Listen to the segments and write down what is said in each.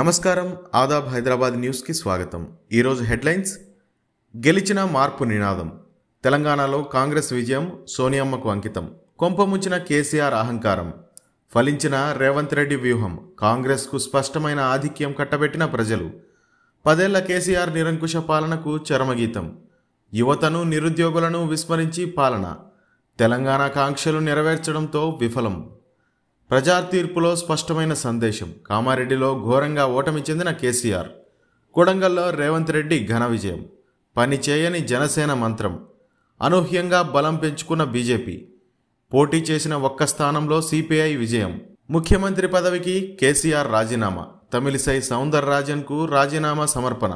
నమస్కారం ఆదాబ్ హైదరాబాద్ న్యూస్కి స్వాగతం ఈరోజు హెడ్లైన్స్ గెలిచిన మార్పు నినాదం తెలంగాణలో కాంగ్రెస్ విజయం సోనియమ్మకు అంకితం కొంపముచ్చిన కేసీఆర్ అహంకారం ఫలించిన రేవంత్ రెడ్డి వ్యూహం కాంగ్రెస్కు స్పష్టమైన ఆధిక్యం కట్టబెట్టిన ప్రజలు పదేళ్ల కేసీఆర్ నిరంకుశ పాలనకు చరమగీతం యువతను నిరుద్యోగులను విస్మరించి పాలన తెలంగాణ కాంక్షలు నెరవేర్చడంతో విఫలం ప్రజా తీర్పులో స్పష్టమైన సందేశం కామారెడ్డిలో ఘోరంగా ఓటమి చెందిన కేసీఆర్ కొడంగల్లో రేవంత్ రెడ్డి ఘన విజయం పని చేయని జనసేన మంత్రం అనూహ్యంగా బలం పెంచుకున్న బీజేపీ పోటీ చేసిన ఒక్క స్థానంలో సిపిఐ విజయం ముఖ్యమంత్రి పదవికి కేసీఆర్ రాజీనామా తమిళిసై సౌందరరాజన్కు రాజీనామా సమర్పణ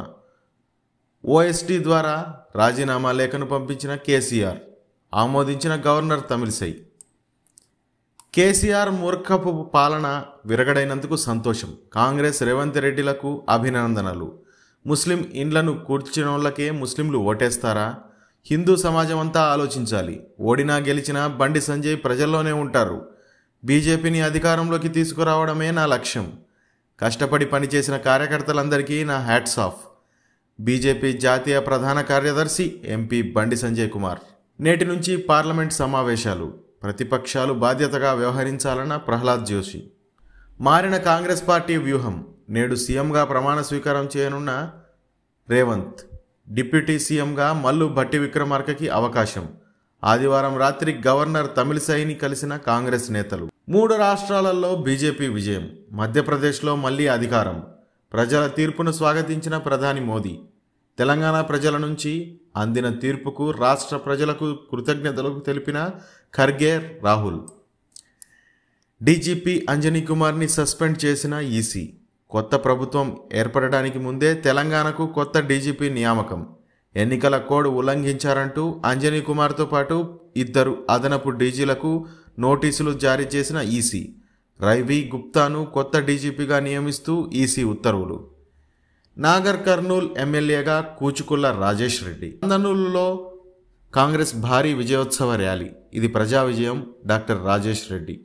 ఓఎస్టీ ద్వారా రాజీనామా లేఖను పంపించిన కేసీఆర్ ఆమోదించిన గవర్నర్ తమిళిసై కేసీఆర్ మూర్ఖపు పాలన విరగడైనందుకు సంతోషం కాంగ్రెస్ రేవంత్ రెడ్డిలకు అభినందనలు ముస్లిం ఇండ్లను కూర్చున్నోళ్ళకే ముస్లింలు ఓటేస్తారా హిందూ సమాజం అంతా ఆలోచించాలి ఓడినా గెలిచినా బండి సంజయ్ ప్రజల్లోనే ఉంటారు బీజేపీని అధికారంలోకి తీసుకురావడమే నా లక్ష్యం కష్టపడి పనిచేసిన కార్యకర్తలందరికీ నా హ్యాట్స్ ఆఫ్ బీజేపీ జాతీయ ప్రధాన కార్యదర్శి ఎంపీ బండి సంజయ్ కుమార్ నేటి నుంచి పార్లమెంట్ సమావేశాలు ప్రతిపక్షాలు బాధ్యతగా వ్యవహరించాలన్న ప్రహ్లాద్ జోషి మారిన కాంగ్రెస్ పార్టీ వ్యూహం నేడు సీఎంగా ప్రమాణ స్వీకారం చేయనున్న రేవంత్ డిప్యూటీ సీఎంగా మల్లు భట్టి విక్రమార్కకి అవకాశం ఆదివారం రాత్రి గవర్నర్ తమిళిసైని కలిసిన కాంగ్రెస్ నేతలు మూడు రాష్ట్రాలలో బీజేపీ విజయం మధ్యప్రదేశ్లో మళ్లీ అధికారం ప్రజల తీర్పును స్వాగతించిన ప్రధాని మోదీ తెలంగాణ ప్రజల నుంచి అందిన తీర్పుకు రాష్ట్ర ప్రజలకు కృతజ్ఞతలు తెలిపిన ఖర్గే రాహుల్ డీజీపీ అంజనీ కుమార్ని సస్పెండ్ చేసిన ఈసీ కొత్త ప్రభుత్వం ఏర్పడడానికి ముందే తెలంగాణకు కొత్త డీజీపీ నియామకం ఎన్నికల కోడ్ ఉల్లంఘించారంటూ అంజనీ కుమార్తో పాటు ఇద్దరు అదనపు డీజీలకు నోటీసులు జారీ చేసిన ఈసీ రవి గుప్తాను కొత్త డీజీపీగా నియమిస్తూ ఈసీ ఉత్తర్వులు నాగర్ కర్నూల్ ఎమ్మెల్యేగా కూచుకుల్ల రాజేష్ రెడ్డి నందనూలులో కాంగ్రెస్ భారీ విజయోత్సవ ర్యాలీ ఇది ప్రజా విజయం డాక్టర్ రాజేష్ రెడ్డి